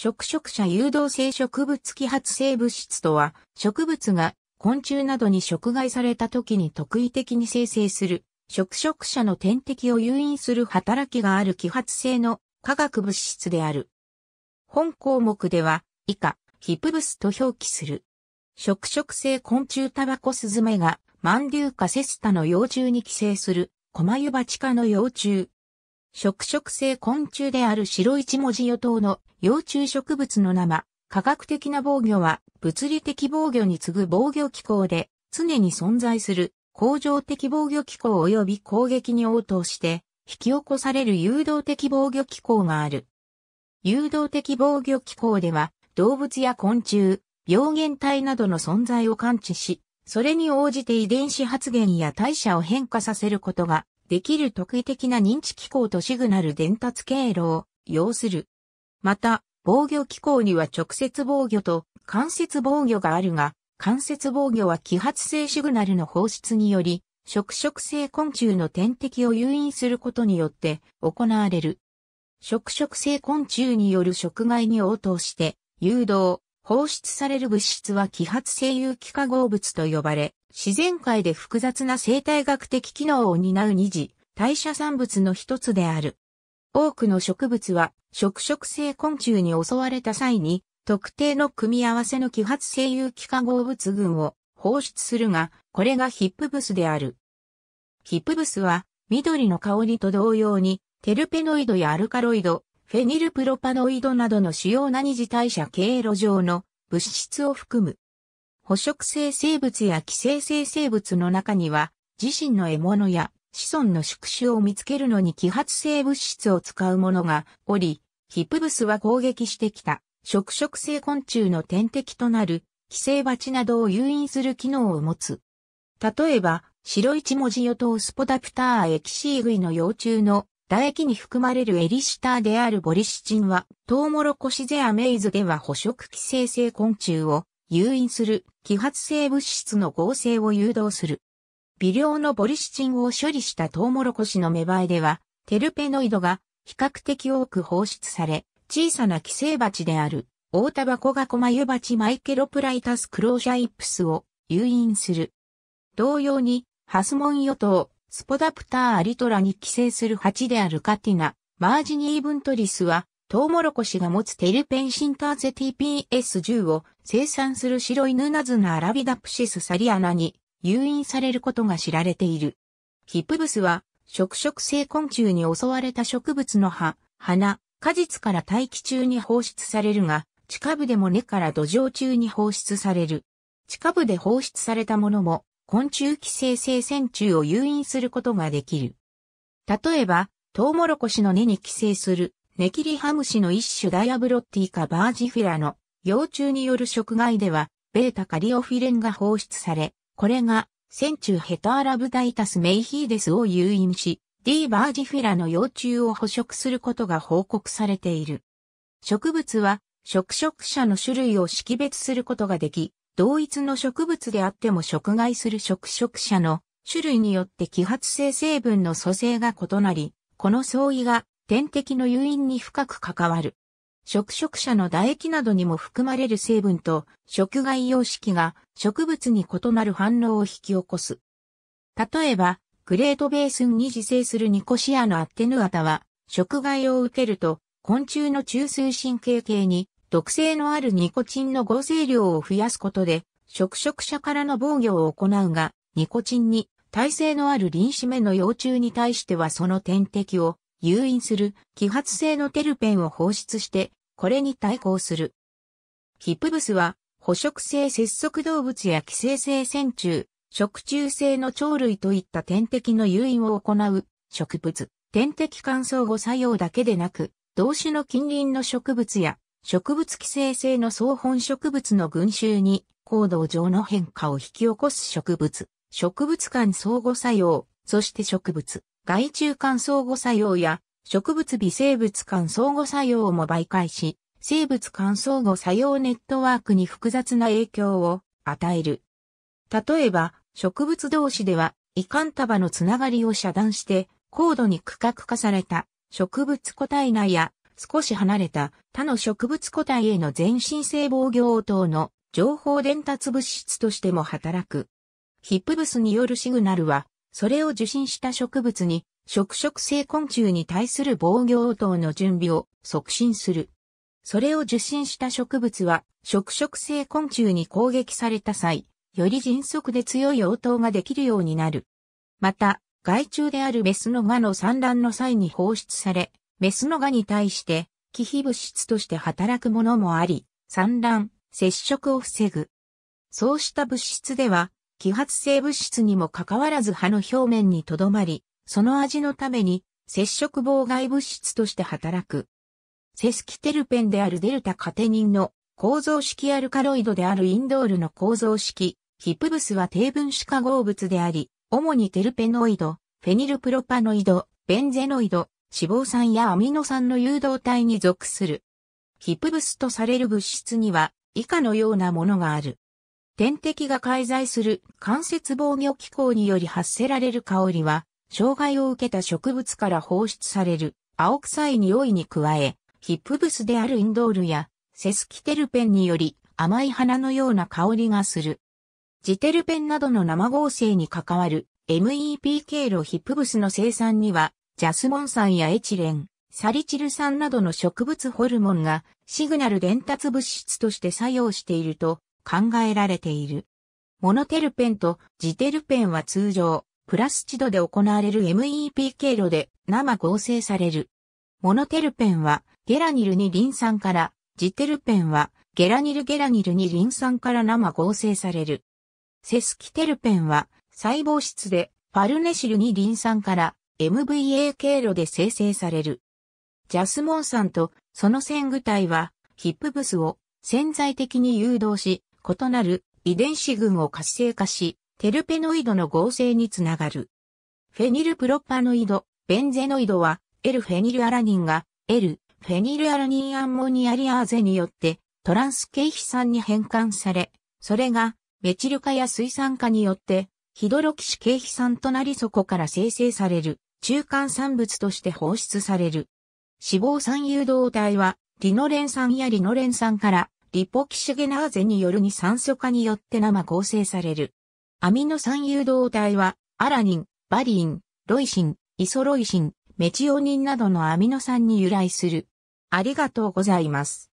食食者誘導性植物揮発性物質とは、植物が昆虫などに食害された時に特異的に生成する、食食者の天敵を誘引する働きがある揮発性の化学物質である。本項目では、以下、ヒプブスと表記する。食食性昆虫タバコスズメが、マンデューカセスタの幼虫に寄生する、コマユバチカの幼虫。食食性昆虫である白一文字与党の幼虫植物の生、科学的な防御は物理的防御に次ぐ防御機構で常に存在する恒常的防御機構及び攻撃に応答して引き起こされる誘導的防御機構がある。誘導的防御機構では動物や昆虫、病原体などの存在を感知し、それに応じて遺伝子発現や代謝を変化させることができる特異的な認知機構とシグナル伝達経路を要する。また、防御機構には直接防御と間接防御があるが、間接防御は揮発性シグナルの放出により、食食性昆虫の点滴を誘引することによって行われる。食食性昆虫による食害に応答して、誘導、放出される物質は揮発性有機化合物と呼ばれ、自然界で複雑な生態学的機能を担う二次、代謝産物の一つである。多くの植物は、食食性昆虫に襲われた際に、特定の組み合わせの揮発性有機化合物群を放出するが、これがヒップブスである。ヒップブスは、緑の香りと同様に、テルペノイドやアルカロイド、フェニルプロパノイドなどの主要な二次代謝経路上の物質を含む。捕食性生物や寄生性生物の中には、自身の獲物や子孫の宿主を見つけるのに揮発性物質を使うものがおり、ヒプブスは攻撃してきた、食食性昆虫の天敵となる、寄生蜂などを誘引する機能を持つ。例えば、白一文字ヨトウスポダプターエキシーグイの幼虫の唾液に含まれるエリシターであるボリシチンは、トウモロコシゼアメイズでは捕食寄生性昆虫を誘引する揮発性物質の合成を誘導する。微量のボリシチンを処理したトウモロコシの芽生えでは、テルペノイドが比較的多く放出され、小さな寄生鉢である、大タバコガコマユバチマイケロプライタスクローシャイプスを誘引する。同様に、ハスモントウ、スポダプターアリトラに寄生する蜂であるカティナ、マージニー・ブントリスは、トウモロコシが持つテルペンシンターゼ TPS10 を生産する白いヌナズナアラビダプシスサリアナに誘引されることが知られている。ヒップブスは、食食性昆虫に襲われた植物の葉、花、果実から大気中に放出されるが、地下部でも根から土壌中に放出される。地下部で放出されたものも昆虫寄生性線虫を誘引することができる。例えば、トウモロコシの根に寄生するネキリハムシの一種ダイアブロッティカバージフィラの幼虫による食害では、ベータカリオフィレンが放出され、これが、線虫ヘタアラブダイタスメイヒーデスを誘引し、D バージフィラの幼虫を捕食することが報告されている。植物は、食食者の種類を識別することができ、同一の植物であっても食害する食食者の種類によって揮発性成分の組成が異なり、この相違が天敵の誘因に深く関わる。食食者の唾液などにも含まれる成分と食害様式が植物に異なる反応を引き起こす。例えば、グレートベースンに自生するニコシアのアッテヌアタは、食害を受けると、昆虫の中枢神経系に毒性のあるニコチンの合成量を増やすことで、食食者からの防御を行うが、ニコチンに耐性のある臨死目の幼虫に対してはその天敵を誘引する揮発性のテルペンを放出して、これに対抗する。ヒプブスは、捕食性節足動物や寄生性線虫、食虫性の鳥類といった天敵の誘引を行う植物、天敵乾燥後作用だけでなく、同種の近隣の植物や植物寄生性の草本植物の群衆に行動上の変化を引き起こす植物、植物間相互作用、そして植物、害虫間相互作用や植物微生物間相互作用も媒介し、生物間相互作用ネットワークに複雑な影響を与える。例えば、植物同士では、遺憾束のつながりを遮断して、高度に区画化された植物個体内や少し離れた他の植物個体への全身性防御応答の情報伝達物質としても働く。ヒップブスによるシグナルは、それを受信した植物に、食食性昆虫に対する防御応答の準備を促進する。それを受信した植物は、食食性昆虫に攻撃された際、より迅速で強い応答ができるようになる。また、害虫であるメスのガの産卵の際に放出され、メスのガに対して、気皮物質として働くものもあり、産卵、接触を防ぐ。そうした物質では、揮発性物質にもかかわらず葉の表面にとどまり、その味のために接触妨害物質として働く。セスキテルペンであるデルタカテニンの構造式アルカロイドであるインドールの構造式、ヒプブスは低分子化合物であり、主にテルペノイド、フェニルプロパノイド、ベンゼノイド、脂肪酸やアミノ酸の誘導体に属する。ヒップブスとされる物質には以下のようなものがある。天敵が介在する関節防御機構により発せられる香りは、障害を受けた植物から放出される青臭い匂いに加え、ヒップブスであるインドールやセスキテルペンにより甘い花のような香りがする。ジテルペンなどの生合成に関わる MEP k 路ヒップブスの生産にはジャスモン酸やエチレン、サリチル酸などの植物ホルモンがシグナル伝達物質として作用していると考えられている。モノテルペンとジテルペンは通常、プラスチドで行われる MEP 経路で生合成される。モノテルペンはゲラニルにリン酸から、ジテルペンはゲラニルゲラニルにリン酸から生合成される。セスキテルペンは細胞質でファルネシルにリン酸から MVA 経路で生成される。ジャスモン酸とその線具体はヒップブスを潜在的に誘導し、異なる遺伝子群を活性化し、テルペノイドの合成につながる。フェニルプロパノイド、ベンゼノイドは L フェニルアラニンが L フェニルアラニンアンモニアリアーゼによってトランス経費酸に変換され、それがメチル化や水酸化によってヒドロキシ経費酸となりそこから生成される。中間産物として放出される。脂肪酸誘導体は、リノレン酸やリノレン酸からリポキシゲナーゼによるに酸素化によって生合成される。アミノ酸誘導体は、アラニン、バリン、ロイシン、イソロイシン、メチオニンなどのアミノ酸に由来する。ありがとうございます。